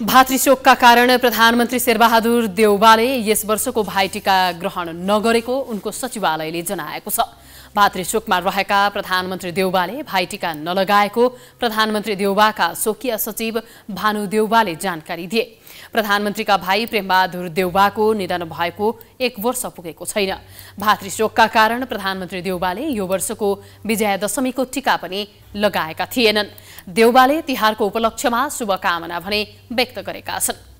भातृशोकका कारण प्रधानमन्त्री शेरबहादुर देउबाले यस वर्षको भाइटिका ग्रहण नगरेको उनको सचिवालयले जनाएको छ भातृशोकमा रहेका प्रधानमन्त्री देउबाले भाइटिका नलगाएको प्रधानमन्त्री देउबाका स्वकीय सचिव भानु देउबाले जानकारी दिए प्रधानमन्त्रीका भाइ प्रेमबहादुर देउबाको निधन भएको एक वर्ष पुगेको छैन भातृशोकका कारण प्रधानमन्त्री देउबाले यो वर्षको विजयादशमीको टिका पनि लगाएका थिएनन् देउबाले तिहारको उपलक्ष्यमा शुभकामना भने व्यक्त गरेका छन्